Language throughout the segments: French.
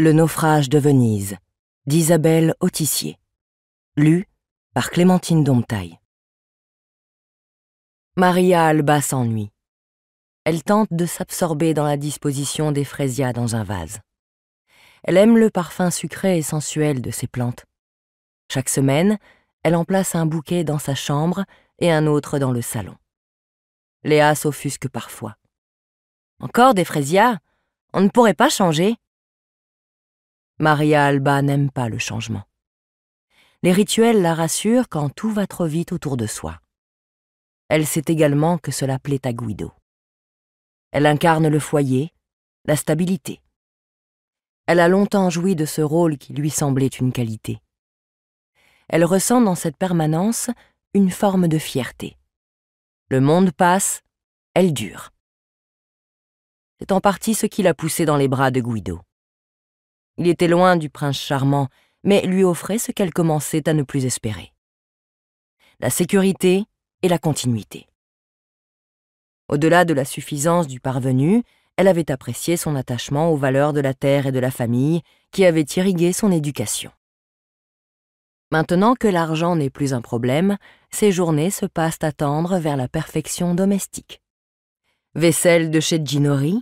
Le naufrage de Venise d'Isabelle Autissier. Lu par Clémentine Domtaille. Maria Alba s'ennuie. Elle tente de s'absorber dans la disposition des frésias dans un vase. Elle aime le parfum sucré et sensuel de ces plantes. Chaque semaine, elle en place un bouquet dans sa chambre et un autre dans le salon. Léa s'offusque parfois. Encore des fraisias On ne pourrait pas changer Maria Alba n'aime pas le changement. Les rituels la rassurent quand tout va trop vite autour de soi. Elle sait également que cela plaît à Guido. Elle incarne le foyer, la stabilité. Elle a longtemps joui de ce rôle qui lui semblait une qualité. Elle ressent dans cette permanence une forme de fierté. Le monde passe, elle dure. C'est en partie ce qui l'a poussée dans les bras de Guido. Il était loin du prince charmant, mais lui offrait ce qu'elle commençait à ne plus espérer. La sécurité et la continuité. Au-delà de la suffisance du parvenu, elle avait apprécié son attachement aux valeurs de la terre et de la famille qui avaient irrigué son éducation. Maintenant que l'argent n'est plus un problème, ses journées se passent à tendre vers la perfection domestique. Vaisselle de chez Ginori,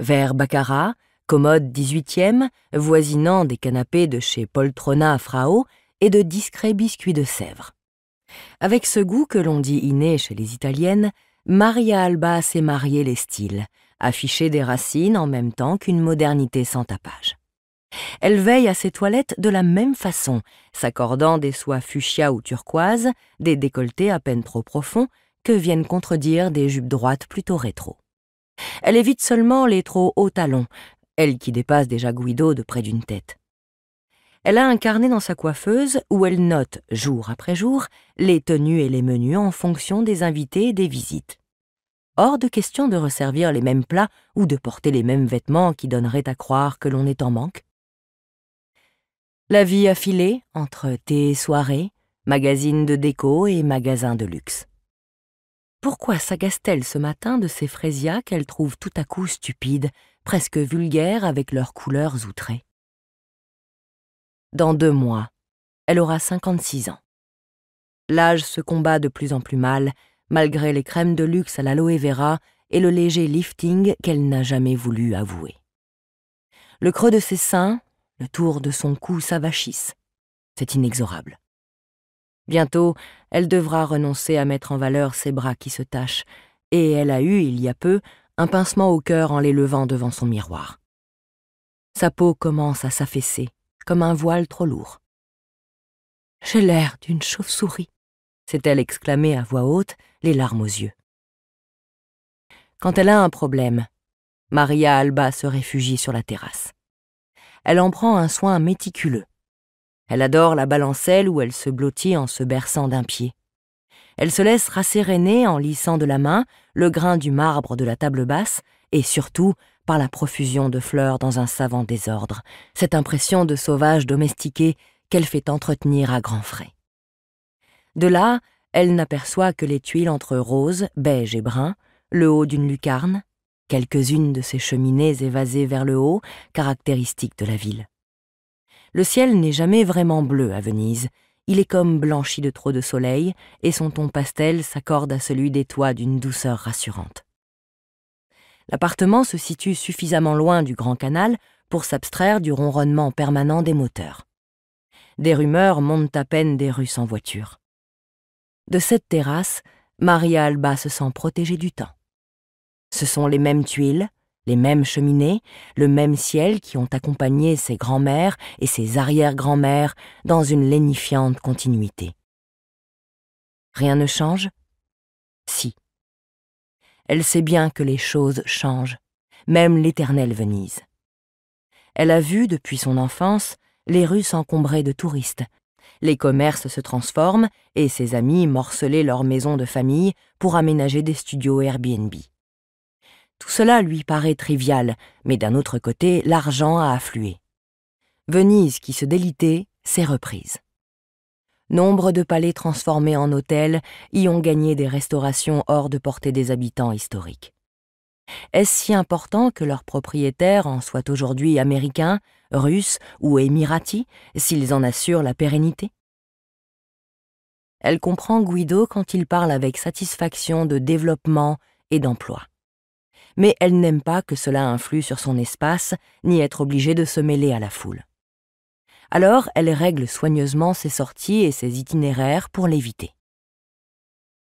verre Baccarat, commode 18e, voisinant des canapés de chez Poltrona à Frao et de discrets biscuits de Sèvres. Avec ce goût que l'on dit inné chez les Italiennes, Maria Alba s'est mariée les styles, affichée des racines en même temps qu'une modernité sans tapage. Elle veille à ses toilettes de la même façon, s'accordant des soies fuchsia ou turquoise, des décolletés à peine trop profonds, que viennent contredire des jupes droites plutôt rétro. Elle évite seulement les trop hauts talons, elle qui dépasse déjà Guido de près d'une tête. Elle a un carnet dans sa coiffeuse, où elle note, jour après jour, les tenues et les menus en fonction des invités et des visites. Hors de question de resservir les mêmes plats ou de porter les mêmes vêtements qui donneraient à croire que l'on est en manque. La vie a filé entre thé et soirée, magazines de déco et magasins de luxe. Pourquoi s'agace-t-elle ce matin de ces fraisias qu'elle trouve tout à coup stupides presque vulgaires avec leurs couleurs outrées. Dans deux mois, elle aura 56 ans. L'âge se combat de plus en plus mal, malgré les crèmes de luxe à l'aloe vera et le léger lifting qu'elle n'a jamais voulu avouer. Le creux de ses seins, le tour de son cou s'avachissent. C'est inexorable. Bientôt, elle devra renoncer à mettre en valeur ses bras qui se tachent, et elle a eu, il y a peu, un pincement au cœur en les levant devant son miroir. Sa peau commence à s'affaisser, comme un voile trop lourd. J'ai l'air d'une chauve-souris, s'est-elle exclamée à voix haute, les larmes aux yeux. Quand elle a un problème, Maria Alba se réfugie sur la terrasse. Elle en prend un soin méticuleux. Elle adore la balancelle où elle se blottit en se berçant d'un pied. Elle se laisse rasséréner en lissant de la main le grain du marbre de la table basse et surtout par la profusion de fleurs dans un savant désordre, cette impression de sauvage domestiqué qu'elle fait entretenir à grands frais. De là, elle n'aperçoit que les tuiles entre roses, beige et brun, le haut d'une lucarne, quelques-unes de ces cheminées évasées vers le haut, caractéristiques de la ville. Le ciel n'est jamais vraiment bleu à Venise, il est comme blanchi de trop de soleil, et son ton pastel s'accorde à celui des toits d'une douceur rassurante. L'appartement se situe suffisamment loin du grand canal pour s'abstraire du ronronnement permanent des moteurs. Des rumeurs montent à peine des rues sans voiture. De cette terrasse, Maria Alba se sent protégée du temps. Ce sont les mêmes tuiles, les mêmes cheminées, le même ciel qui ont accompagné ses grands-mères et ses arrière-grands-mères dans une lénifiante continuité. Rien ne change Si. Elle sait bien que les choses changent, même l'éternelle Venise. Elle a vu, depuis son enfance, les rues s'encombrer de touristes, les commerces se transforment et ses amis morcelaient leurs maisons de famille pour aménager des studios Airbnb. Tout cela lui paraît trivial, mais d'un autre côté, l'argent a afflué. Venise, qui se délitait, s'est reprise. Nombre de palais transformés en hôtels y ont gagné des restaurations hors de portée des habitants historiques. Est-ce si important que leurs propriétaires en soient aujourd'hui américains, russes ou émiratis, s'ils en assurent la pérennité Elle comprend Guido quand il parle avec satisfaction de développement et d'emploi mais elle n'aime pas que cela influe sur son espace, ni être obligée de se mêler à la foule. Alors elle règle soigneusement ses sorties et ses itinéraires pour l'éviter.